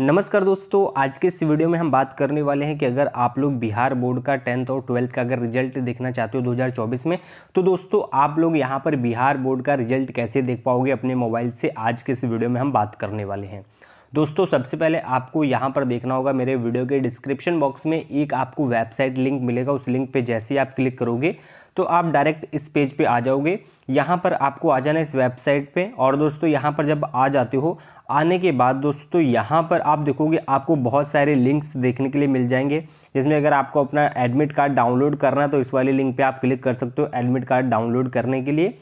नमस्कार दोस्तों आज के इस वीडियो में हम बात करने वाले हैं कि अगर आप लोग बिहार बोर्ड का टेंथ और ट्वेल्थ का अगर रिजल्ट देखना चाहते हो 2024 में तो दोस्तों आप लोग यहां पर बिहार बोर्ड का रिजल्ट कैसे देख पाओगे अपने मोबाइल से आज के इस वीडियो में हम बात करने वाले हैं दोस्तों सबसे पहले आपको यहाँ पर देखना होगा मेरे वीडियो के डिस्क्रिप्शन बॉक्स में एक आपको वेबसाइट लिंक मिलेगा उस लिंक पर जैसे ही आप क्लिक करोगे तो आप डायरेक्ट इस पेज पे आ जाओगे यहाँ पर आपको आ जाना इस वेबसाइट पे और दोस्तों यहाँ पर जब आ जाते हो आने के बाद दोस्तों तो यहाँ पर आप देखोगे आपको बहुत सारे लिंक्स देखने के लिए मिल जाएंगे जिसमें अगर आपको अपना एडमिट कार्ड डाउनलोड करना है तो इस वाले लिंक पे आप क्लिक कर सकते हो एडमिट कार्ड डाउनलोड करने के लिए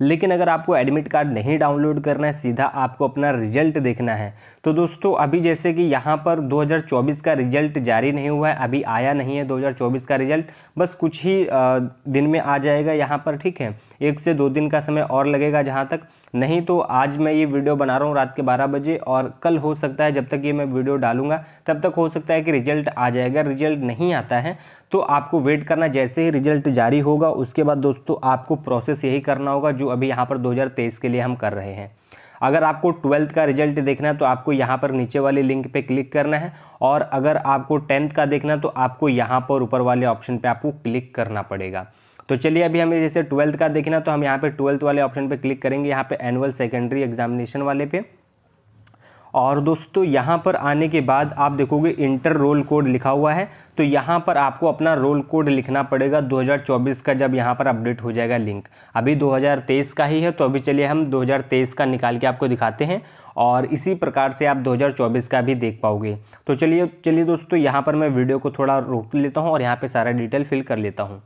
लेकिन अगर आपको एडमिट कार्ड नहीं डाउनलोड करना है सीधा आपको अपना रिजल्ट देखना है तो दोस्तों अभी जैसे कि यहाँ पर 2024 का रिजल्ट जारी नहीं हुआ है अभी आया नहीं है 2024 का रिजल्ट बस कुछ ही दिन में आ जाएगा यहाँ पर ठीक है एक से दो दिन का समय और लगेगा जहाँ तक नहीं तो आज मैं ये वीडियो बना रहा हूँ रात के बारह बजे और कल हो सकता है जब तक ये मैं वीडियो डालूंगा तब तक हो सकता है कि रिजल्ट आ जाएगा रिजल्ट नहीं आता है तो आपको वेट करना जैसे ही रिजल्ट जारी होगा उसके बाद दोस्तों आपको प्रोसेस यही करना होगा जो अभी यहाँ पर दो के लिए हम कर रहे हैं अगर आपको ट्वेल्थ का रिजल्ट देखना है तो आपको यहाँ पर नीचे वाले लिंक पे क्लिक करना है और अगर आपको टेंथ का देखना है तो आपको यहाँ पर ऊपर वाले ऑप्शन पे आपको क्लिक करना पड़ेगा तो चलिए अभी हमें जैसे ट्वेल्थ का देखना तो हम यहाँ पे ट्वेल्थ वाले ऑप्शन पे क्लिक करेंगे यहाँ पे एनुअल सेकेंडरी एग्जामिनेशन वाले पे और दोस्तों यहाँ पर आने के बाद आप देखोगे इंटर रोल कोड लिखा हुआ है तो यहाँ पर आपको अपना रोल कोड लिखना पड़ेगा 2024 का जब यहाँ पर अपडेट हो जाएगा लिंक अभी 2023 का ही है तो अभी चलिए हम 2023 का निकाल के आपको दिखाते हैं और इसी प्रकार से आप 2024 का भी देख पाओगे तो चलिए चलिए दोस्तों यहाँ पर मैं वीडियो को थोड़ा रोक लेता हूँ और यहाँ पर सारा डिटेल फिल कर लेता हूँ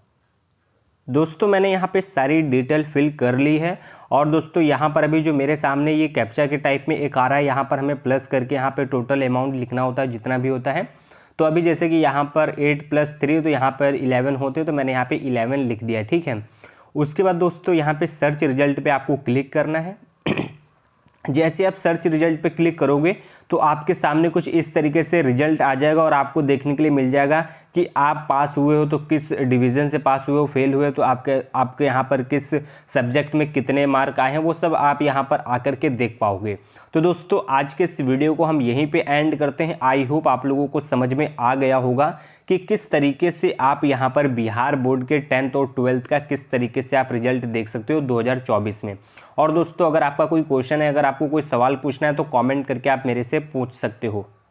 दोस्तों मैंने यहाँ पे सारी डिटेल फिल कर ली है और दोस्तों यहाँ पर अभी जो मेरे सामने ये कैप्चा के टाइप में एक आ रहा है यहाँ पर हमें प्लस करके यहाँ पे टोटल अमाउंट लिखना होता है जितना भी होता है तो अभी जैसे कि यहाँ पर एट प्लस थ्री तो यहाँ पर इलेवन होते तो मैंने यहाँ पर इलेवन लिख दिया ठीक है उसके बाद दोस्तों यहाँ पर सर्च रिजल्ट पर आपको क्लिक करना है जैसे आप सर्च रिजल्ट पे क्लिक करोगे तो आपके सामने कुछ इस तरीके से रिजल्ट आ जाएगा और आपको देखने के लिए मिल जाएगा कि आप पास हुए हो तो किस डिवीज़न से पास हुए हो फेल हुए तो आपके आपके यहाँ पर किस सब्जेक्ट में कितने मार्क आए हैं वो सब आप यहाँ पर आकर के देख पाओगे तो दोस्तों आज के इस वीडियो को हम यहीं पर एंड करते हैं आई होप आप लोगों को समझ में आ गया होगा कि किस तरीके से आप यहाँ पर बिहार बोर्ड के टेंथ और ट्वेल्थ का किस तरीके से आप रिजल्ट देख सकते हो दो में और दोस्तों अगर आपका कोई क्वेश्चन है अगर आपको कोई सवाल पूछना है तो कॉमेंट करके आप मेरे से पूछ सकते हो